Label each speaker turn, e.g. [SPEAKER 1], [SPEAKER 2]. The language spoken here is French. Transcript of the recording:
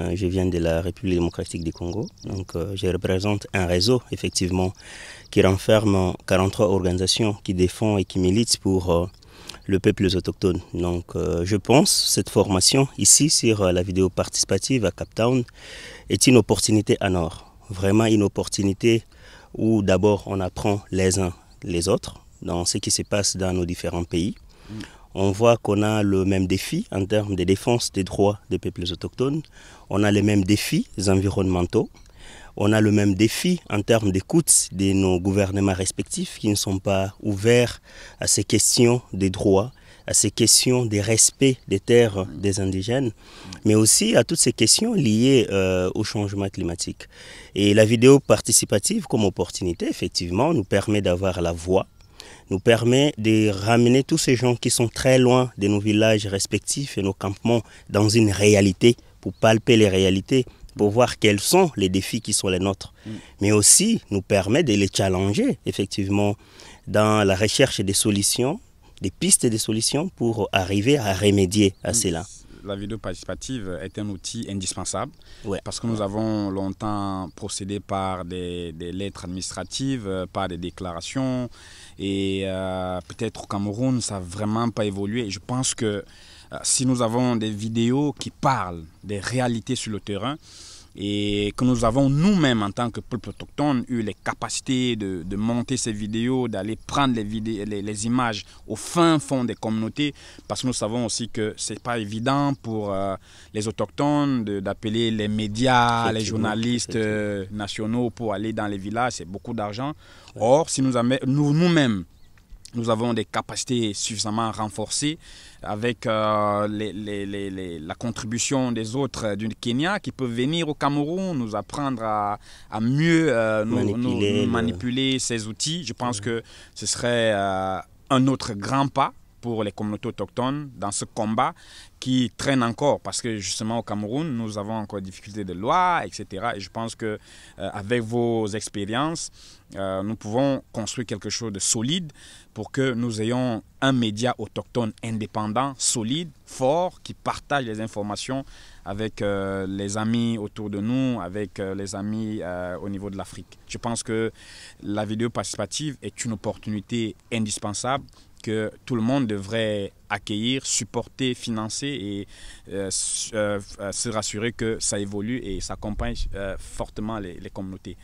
[SPEAKER 1] Euh, je viens de la République démocratique du Congo. Donc, euh, je représente un réseau, effectivement, qui renferme 43 organisations qui défendent et qui militent pour euh, le peuple autochtone. Donc, je pense que cette formation ici sur la vidéo participative à Cap Town est une opportunité à Nord. Vraiment une opportunité où d'abord on apprend les uns les autres dans ce qui se passe dans nos différents pays on voit qu'on a le même défi en termes de défense des droits des peuples autochtones, on a les mêmes défis environnementaux, on a le même défi en termes d'écoute de nos gouvernements respectifs qui ne sont pas ouverts à ces questions des droits, à ces questions des respect des terres des indigènes, mais aussi à toutes ces questions liées euh, au changement climatique. Et la vidéo participative comme opportunité, effectivement, nous permet d'avoir la voix nous permet de ramener tous ces gens qui sont très loin de nos villages respectifs et nos campements dans une réalité, pour palper les réalités, pour voir quels sont les défis qui sont les nôtres. Mm. Mais aussi nous permet de les challenger, effectivement, dans la recherche des solutions, des pistes de des solutions pour arriver à remédier à mm. cela
[SPEAKER 2] la vidéo participative est un outil indispensable parce que nous avons longtemps procédé par des, lettres administratives, euh, par des déclarations et euh, peut-être au Cameroun ça n'a vraiment pas évolué. Je pense que euh, si nous avons des vidéos qui parlent des réalités sur le terrain, et que nous avons nous-mêmes en tant que peuple autochtone eu les capacités de, de monter ces vidéos, d'aller prendre les, vidéos, les, images au fin fond des communautés, parce que nous savons aussi que ce n'est pas évident pour euh, les autochtones d'appeler les médias, les journalistes euh, nationaux pour aller dans les villages, c'est beaucoup d'argent. Or, si nous, nous-mêmes, nous avons des capacités suffisamment renforcées avec euh, la contribution des autres euh, du Kenya qui peuvent venir au Cameroun, nous apprendre à, mieux euh, manipuler, ces outils. Je pense que ce serait un autre grand pas pour les communautés autochtones dans ce combat qui traîne encore parce que justement au Cameroun, nous avons encore des difficultés de loi, etc. Et je pense que euh, avec vos expériences, euh, nous pouvons construire quelque chose de solide pour que nous ayons un média autochtone indépendant, solide, fort, qui partage les informations avec euh, les amis autour de nous, avec les amis au niveau de l'Afrique. Je pense que la vidéo participative est une opportunité indispensable que tout le monde devrait accueillir, supporter, financer et euh, euh, euh, se rassurer que ça évolue et ça accompagne fortement les communautés.